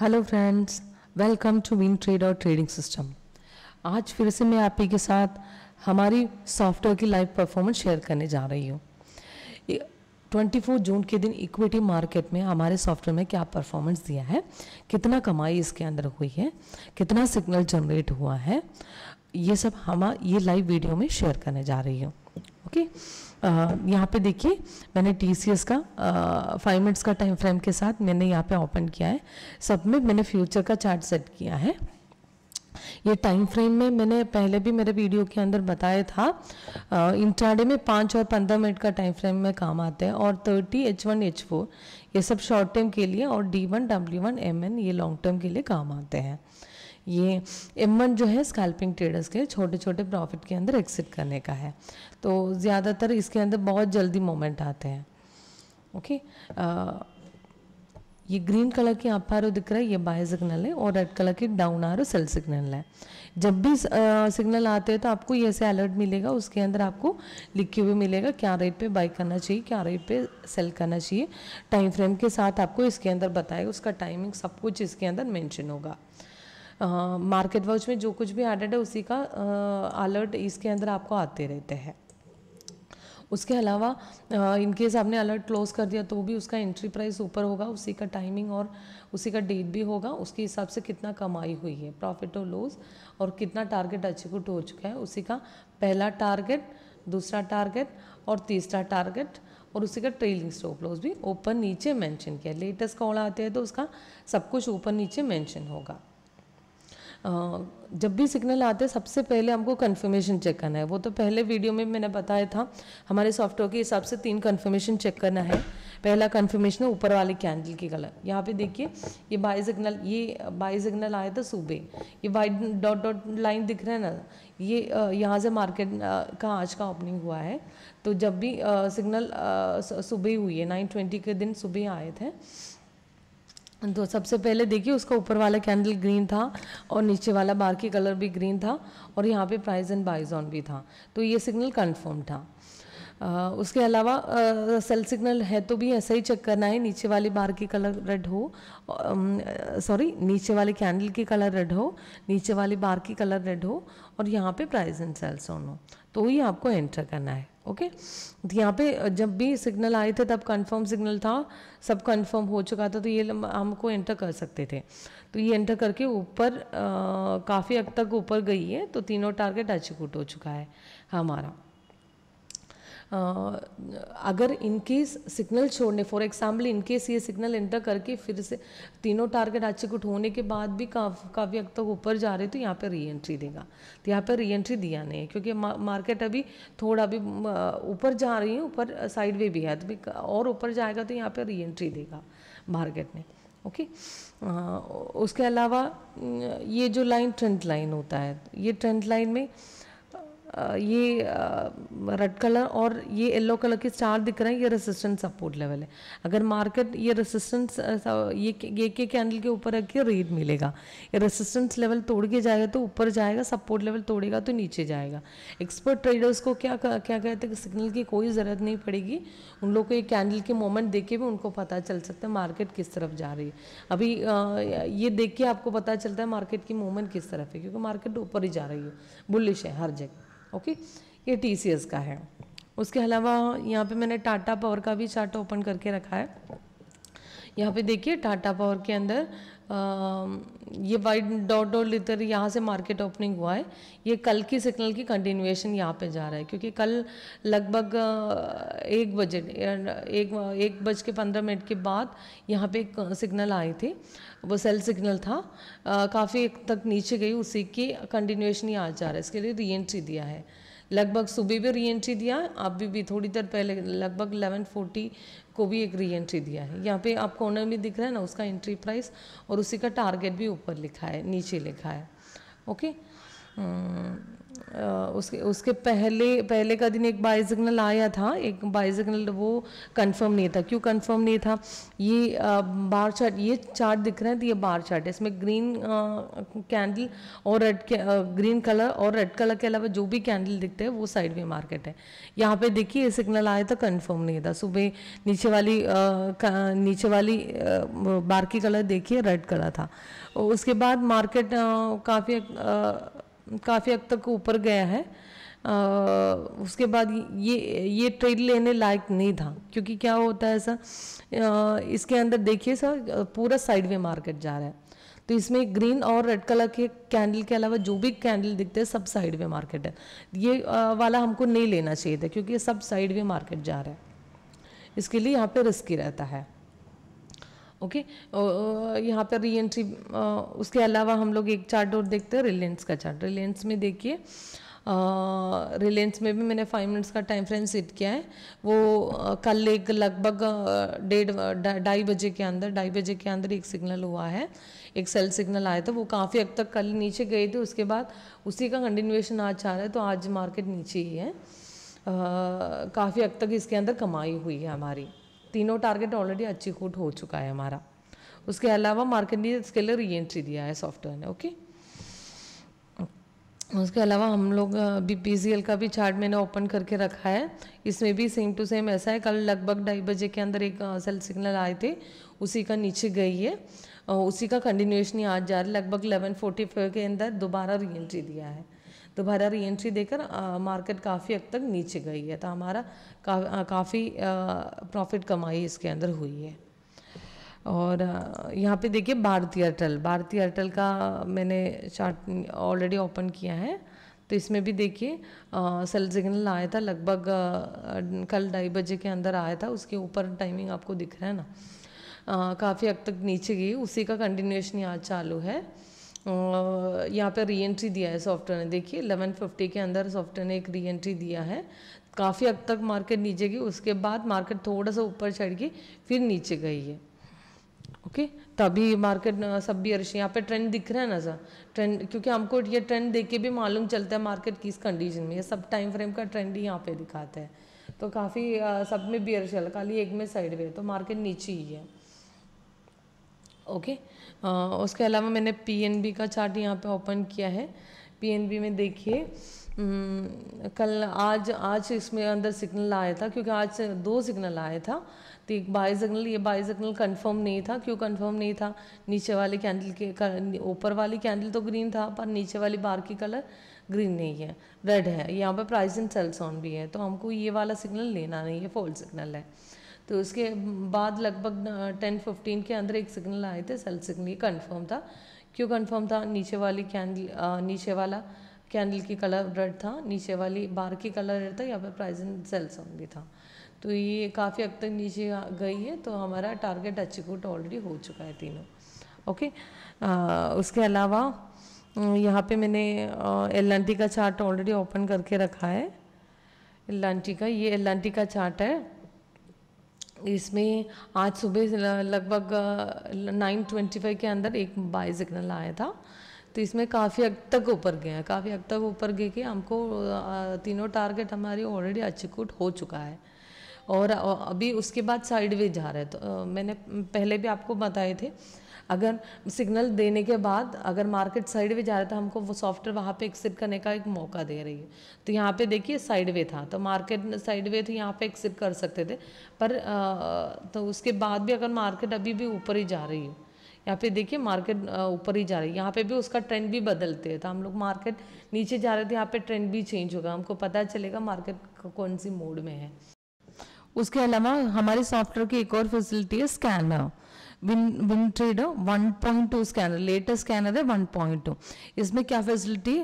Hello friends welcome to win trade और trading system आज फिर से मैं आप ही के साथ हमारी सॉफ्टवेयर की लाइव परफॉर्मेंस शेयर करने जा रही हूँ 24 जून के दिन इक्विटी मार्केट में हमारे सॉफ्टवेयर में क्या परफॉर्मेंस दिया है कितना कमाई इसके अंदर हुई है कितना सिग्नल जनरेट हुआ है ये सब हम ये लाइव वीडियो में शेयर करने जा रही हूँ ओके okay? Uh, यहाँ पे देखिए मैंने टी का फाइव uh, मिनट्स का टाइम फ्रेम के साथ मैंने यहाँ पे ओपन किया है सब में मैंने फ्यूचर का चार्ट सेट किया है ये टाइम फ्रेम में मैंने पहले भी मेरे वीडियो के अंदर बताया था इंट्राडे uh, में पाँच और पंद्रह मिनट का टाइम फ्रेम में काम आते हैं और thirty H one H four ये सब शॉर्ट टर्म के लिए और D one W one M N ये लॉन्ग टर्म के लिए काम आते हैं ये एम जो है स्कैल्पिंग ट्रेडर्स के छोटे छोटे प्रॉफिट के अंदर एक्सिट करने का है तो ज़्यादातर इसके अंदर बहुत जल्दी मोमेंट आते हैं ओके ये ग्रीन कलर की आप आरो दिख रहा है ये बाय सिग्नल है और रेड कलर की डाउन आरो सेल सिग्नल है जब भी सिग्नल आते हैं तो आपको ये ऐसे अलर्ट मिलेगा उसके अंदर आपको लिखे हुए मिलेगा क्या रेट पे बाय करना चाहिए क्या रेट पे सेल करना चाहिए टाइम फ्रेम के साथ आपको इसके अंदर बताएगा उसका टाइमिंग सब कुछ इसके अंदर मैंशन होगा मार्केट वाउच में जो कुछ भी एडेड है उसी का अलर्ट इसके अंदर आपको आते रहते हैं उसके अलावा इनकेस आपने अलर्ट क्लोज कर दिया तो भी उसका एंट्री प्राइस ऊपर होगा उसी का टाइमिंग और उसी का डेट भी होगा उसके हिसाब से कितना कमाई हुई है प्रॉफिट और लॉस और कितना टारगेट अचीवट हो चुका है उसी का पहला टारगेट दूसरा टारगेट और तीसरा टारगेट और उसी का ट्रेलिंग स्टॉप लॉस भी ऊपर नीचे मैंशन किया लेटेस्ट कॉल आते हैं तो उसका सब कुछ ऊपर नीचे मैंशन होगा जब भी सिग्नल आते हैं सबसे पहले हमको कन्फर्मेशन चेक करना है वो तो पहले वीडियो में मैंने बताया था हमारे सॉफ्टवेयर के हिसाब से तीन कन्फर्मेशन चेक करना है पहला कन्फर्मेशन है ऊपर वाले कैंडल की कलर यहाँ पे देखिए ये बाई सिग्नल ये बाई सिग्नल आया था सुबह ये वाइट डॉट डॉट लाइन दिख रहा है ना ये यहाँ से मार्केट का आज का ओपनिंग हुआ है तो जब भी सिग्नल सुबह हुई है नाइन ट्वेंटी के दिन सुबह आए थे तो सबसे पहले देखिए उसका ऊपर वाला कैंडल ग्रीन था और नीचे वाला बार की कलर भी ग्रीन था और यहाँ पे प्राइज एंड बाइजॉन भी था तो ये सिग्नल कन्फर्म था उसके अलावा सेल सिग्नल है तो भी ऐसा ही चेक करना है नीचे वाली बार की कलर रेड हो सॉरी नीचे वाली कैंडल की कलर रेड हो नीचे वाली बार की कलर रेड हो और यहाँ पे प्राइस एंड सेल्स ऑन हो तो ही आपको एंटर करना है ओके okay? तो यहाँ पे जब भी सिग्नल आए थे तब कंफर्म सिग्नल था सब कंफर्म हो चुका था तो ये हमको एंटर कर सकते थे तो ये एंटर करके ऊपर काफ़ी हद तक ऊपर गई है तो तीनों टारगेट अचीकूट हो चुका है हमारा अगर इनकेस सिग्नल छोड़ने फॉर एग्जाम्पल इनकेस ये सिग्नल एंटर करके फिर से तीनों टारगेट अचीकुट होने के बाद भी काफ, काफ़ी हद तक ऊपर जा रहे तो यहाँ पर री एंट्री देगा तो यहाँ पर री एंट्री दिया नहीं है क्योंकि मा, मार्केट अभी थोड़ा अभी ऊपर जा रही है ऊपर साइड वे भी है तो भी और ऊपर जाएगा तो यहाँ पर री एंट्री देगा मार्केट ने ओके okay? उसके अलावा ये जो लाइन ट्रेंड लाइन होता है ये ट्रेंड लाइन में ये रेड कलर और ये येल्लो कलर के स्टार दिख रहे हैं ये रेसिस्टेंस सपोर्ट लेवल है अगर मार्केट ये रेसिस्टेंस ये ये के कैंडल के ऊपर के रेड मिलेगा ये रेसिस्टेंस लेवल तोड़ के जाएगा तो ऊपर जाएगा सपोर्ट लेवल तोड़ेगा तो नीचे जाएगा एक्सपर्ट ट्रेडर्स को क्या क्या कहते हैं सिग्नल की कोई ज़रूरत नहीं पड़ेगी उन लोग को ये कैंडल के मोमेंट देख के भी उनको पता चल सकता है मार्केट किस तरफ जा रही है अभी ये देख के आपको पता चलता है मार्केट की मूवमेंट किस तरफ है क्योंकि मार्केट ऊपर ही जा रही है बुलिश है हर जगह ओके ये टी का है उसके अलावा यहाँ पे मैंने टाटा पावर का भी चार्ट ओपन करके रखा है यहाँ पे देखिए टाटा पावर के अंदर आ, ये वाइट डॉट डॉट लेकर यहाँ से मार्केट ओपनिंग हुआ है ये कल की सिग्नल की कंटिन्यूएशन यहाँ पे जा रहा है क्योंकि कल लगभग एक बजे एक एक बज के पंद्रह मिनट के बाद यहाँ पे एक सिग्नल आई थी वो सेल सिग्नल था काफ़ी तक नीचे गई उसी की कंटिन्यूएशन ही आज जा रहा है इसके लिए री एंट्री दिया है लगभग सुबह भी री एंट्री दिया आप भी थोड़ी देर पहले लगभग 11:40 को भी एक री एंट्री दिया है यहाँ पे आप कॉर्नर में दिख रहा है ना उसका एंट्री प्राइस और उसी का टारगेट भी ऊपर लिखा है नीचे लिखा है ओके उसके उसके पहले पहले का दिन एक बाई सिग्नल आया था एक बाई सिग्नल वो कंफर्म नहीं था क्यों कंफर्म नहीं था ये बार चार्ट ये चार्ट दिख रहा है तो ये बार चार्ट है इसमें ग्रीन कैंडल और रेड ग्रीन कलर और रेड कलर के अलावा जो भी कैंडल दिखते हैं वो साइड में मार्केट है यहाँ पे देखिए ये सिग्नल आया था कन्फर्म नहीं था सुबह नीचे वाली आ, नीचे वाली बार की कलर देखिए रेड कलर था उसके बाद मार्केट काफ़ी काफ़ी हद तक ऊपर गया है आ, उसके बाद ये ये ट्रेड लेने लायक नहीं था क्योंकि क्या होता है सर इसके अंदर देखिए सर पूरा साइडवे मार्केट जा रहा है तो इसमें ग्रीन और रेड कलर के कैंडल के अलावा जो भी कैंडल दिखते हैं सब साइडवे मार्केट है ये आ, वाला हमको नहीं लेना चाहिए था क्योंकि ये सब साइडवे मार्केट जा रहा है इसके लिए यहाँ पे रिस्की रहता है ओके यहाँ पर री एंट्री उसके अलावा हम लोग एक चार्ट और देखते हैं रिलायंस का चार्ट रिलायंस में देखिए रिलायंस में भी मैंने फाइव मिनट्स का टाइम फ्रेम सेट किया है वो कल एक लगभग डेढ़ ढाई बजे के अंदर ढाई बजे के अंदर एक सिग्नल हुआ है एक सेल सिग्नल आया था वो काफ़ी हद तक कल नीचे गए थे उसके बाद उसी का कंटिन्यूएशन आज चाह रहा है तो आज मार्केट नीचे ही है काफ़ी हद तक इसके अंदर कमाई हुई है हमारी तीनों टारगेट ऑलरेडी अचीवूड हो चुका है हमारा उसके अलावा मार्केटिंग स्केलर री एंट्री दिया है सॉफ्टवेयर ने ओके उसके अलावा हम लोग बी पी का भी चार्ट मैंने ओपन करके रखा है इसमें भी सेम टू सेम ऐसा है कल लगभग ढाई बजे के अंदर एक सेल सिग्नल आए थे उसी का नीचे गई है उसी का कंटिन्यूएशन ही आज जा रहा है लगभग 11:45 के अंदर दोबारा री एंट्री दिया है दोबारा री एंट्री देकर मार्केट काफ़ी हद तक नीचे गई है तो हमारा का, काफ़ी प्रॉफिट कमाई इसके अंदर हुई है और यहाँ पे देखिए भारतीय एयरटेल भारतीय एयरटेल का मैंने चार्ट ऑलरेडी ओपन किया है तो इसमें भी देखिए सेल सिग्नल आया था लगभग कल ढाई बजे के अंदर आया था उसके ऊपर टाइमिंग आपको दिख रहा है ना काफ़ी हद तक नीचे गई उसी का कंटिन्यूएशन यहाँ चालू है यहाँ पर री एंट्री दिया है सॉफ्टवेयर ने देखिए 1150 के अंदर सॉफ्टवेयर ने एक री एंट्री दिया है काफ़ी अब तक मार्केट नीचे गई उसके बाद मार्केट थोड़ा सा ऊपर चढ़ गई फिर नीचे गई है ओके तभी मार्केट सब भी अर्श यहाँ पे ट्रेंड दिख रहा है ना सर ट्रेंड क्योंकि हमको ये ट्रेंड देख के भी मालूम चलता है मार्केट किस कंडीशन में यह सब टाइम फ्रेम का ट्रेंड ही यहाँ पे दिखाता है तो काफ़ी सब में बियर चल खाली एक में साइड वे तो मार्केट नीचे ही है ओके uh, उसके अलावा मैंने पीएनबी का चार्ट यहाँ पे ओपन किया है पीएनबी में देखिए हम्म, कल आज आज इसमें अंदर सिग्नल आया था क्योंकि आज दो सिग्नल आया था तो एक बाई सिग्नल ये बाई सिग्नल कंफर्म नहीं था क्यों कंफर्म नहीं था नीचे वाले कैंडल के ऊपर वाली कैंडल तो ग्रीन था पर नीचे वाली बार की कलर ग्रीन नहीं है रेड है यहाँ पर प्राइस एंड सेल्स ऑन भी है तो हमको ये वाला सिग्नल लेना नहीं है फोल्ड सिग्नल है तो उसके बाद लगभग टेन फिफ्टीन के अंदर एक सिग्नल आए थे सेल सिग्नल ये कन्फर्म था क्यों कन्फर्म था नीचे वाली कैंडल नीचे वाला कैंडल की कलर रेड था नीचे वाली बार की कलर रेड था यहाँ पर प्राइज इन सेल्स भी था तो ये काफ़ी हद तक नीचे गई है तो हमारा टारगेट अचीवट ऑलरेडी हो चुका है तीनों ओके आ, उसके अलावा यहाँ पे मैंने एल का चार्ट ऑलरेडी ओपन करके रखा है एल का ये एल का चार्ट है इसमें आज सुबह लगभग नाइन ट्वेंटी फाइव के अंदर एक बाई सिग्नल आया था तो इसमें काफ़ी हद तक ऊपर गया काफ़ी हद तक ऊपर गए कि हमको तीनों टारगेट हमारी ऑलरेडी एक्जीक्यूट हो चुका है और अभी उसके बाद साइडवे जा रहा है तो मैंने पहले भी आपको बताए थे अगर सिग्नल देने के बाद अगर मार्केट साइड वे जा रहा था हमको वो सॉफ्टवेयर वहाँ पे एक्सिट करने का एक मौका दे रही है तो यहाँ पे देखिए साइड वे था तो मार्केट साइड वे तो यहाँ पे एक्सिट कर सकते थे पर तो उसके बाद भी अगर मार्केट अभी भी ऊपर ही जा रही है यहाँ पे देखिए मार्केट ऊपर ही जा रही है यहाँ पे भी उसका ट्रेंड भी बदलते हैं तो हम लोग मार्केट नीचे जा रहे थे यहाँ पे ट्रेंड भी चेंज होगा हमको पता चलेगा मार्केट कौन सी मोड में है उसके अलावा हमारे सॉफ्टवेयर की एक और फैसिलिटी है scanner win trade one point two scanner latest scanner है वन पॉइंट टू इसमें क्या फैसिलिटी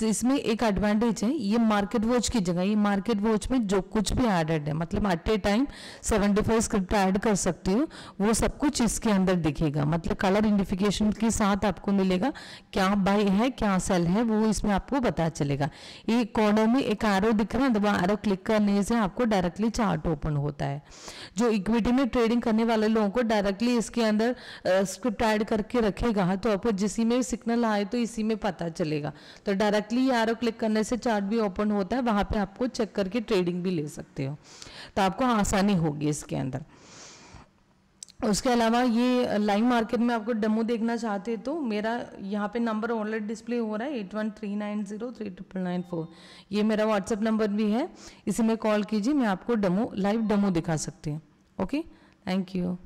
तो इसमें एक एडवांटेज है ये मार्केट वॉच की जगह ये मार्केट वॉच में जो कुछ भी एडेड है मतलब at a time seventy five script add कर सकती हो वो सब कुछ इसके अंदर दिखेगा मतलब कलर इंडिफिकेशन के साथ आपको मिलेगा क्या बाई है क्या सेल है वो इसमें आपको पता चलेगा ये कॉर्नर में एक आरो दिख रहा है वो आरो क्लिक करने से आपको डायरेक्टली चार्ट ओपन होता है जो इक्विटी में ट्रेडिंग करने वाले लोगों को डायरेक्टली इसके उसके अंदर स्क्रिप्ट ऐड करके रखेगा हाँ, तो आपको जिसी में सिग्नल आए तो इसी में पता चलेगा तो डायरेक्टली यारो क्लिक करने से चार्ट भी ओपन होता है वहाँ पे आपको चेक करके ट्रेडिंग भी ले सकते हो तो आपको आसानी होगी इसके अंदर उसके अलावा ये लाइव मार्केट में आपको डेमो देखना चाहते हैं तो मेरा यहाँ पे नंबर ऑनलाइन डिस्प्ले हो रहा है eight one three nine zero three triple nine four ये मेरा व्हाट्सअप नंबर भी है इसी में कॉल कीजिए मैं आपको डेमो लाइव डेमो दिखा सकती हूँ ओके थैंक यू